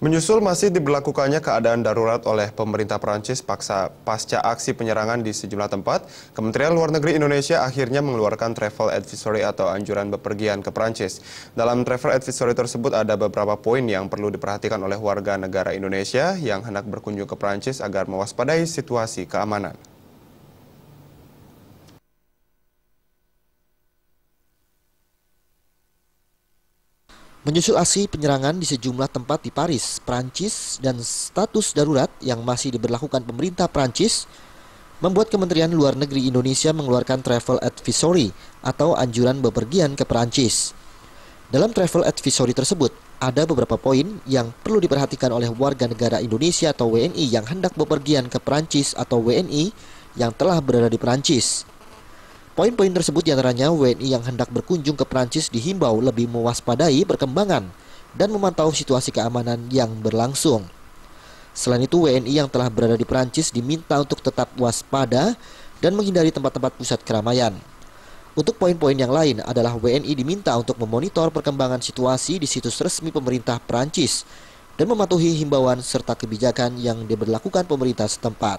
Menyusul masih diberlakukannya keadaan darurat oleh pemerintah Prancis paksa pasca aksi penyerangan di sejumlah tempat, Kementerian Luar Negeri Indonesia akhirnya mengeluarkan travel advisory atau anjuran bepergian ke Prancis. Dalam travel advisory tersebut ada beberapa poin yang perlu diperhatikan oleh warga negara Indonesia yang hendak berkunjung ke Prancis agar mewaspadai situasi keamanan. Menyusul aksi penyerangan di sejumlah tempat di Paris, Prancis, dan status darurat yang masih diberlakukan pemerintah Prancis, membuat Kementerian Luar Negeri Indonesia mengeluarkan travel advisory atau anjuran bepergian ke Prancis. Dalam travel advisory tersebut, ada beberapa poin yang perlu diperhatikan oleh warga negara Indonesia atau WNI yang hendak bepergian ke Prancis atau WNI yang telah berada di Prancis. Poin-poin tersebut diantaranya WNI yang hendak berkunjung ke Prancis dihimbau lebih mewaspadai perkembangan dan memantau situasi keamanan yang berlangsung. Selain itu, WNI yang telah berada di Prancis diminta untuk tetap waspada dan menghindari tempat-tempat pusat keramaian. Untuk poin-poin yang lain adalah WNI diminta untuk memonitor perkembangan situasi di situs resmi pemerintah Prancis dan mematuhi himbauan serta kebijakan yang diberlakukan pemerintah setempat.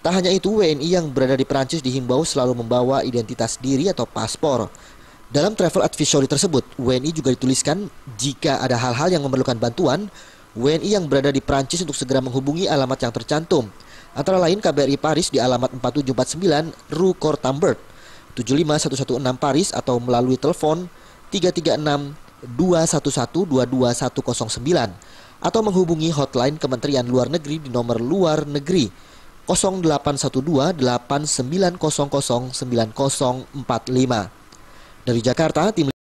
Tak hanya itu, WNI yang berada di Prancis dihimbau selalu membawa identitas diri atau paspor. Dalam travel advisory tersebut, WNI juga dituliskan jika ada hal-hal yang memerlukan bantuan, WNI yang berada di Prancis untuk segera menghubungi alamat yang tercantum. Antara lain KBRI Paris di alamat 4749 Rue Cortambert, 75116 Paris atau melalui telepon 336 211 atau menghubungi hotline Kementerian Luar Negeri di nomor luar negeri 0812 8900 9045. Dari Jakarta, tim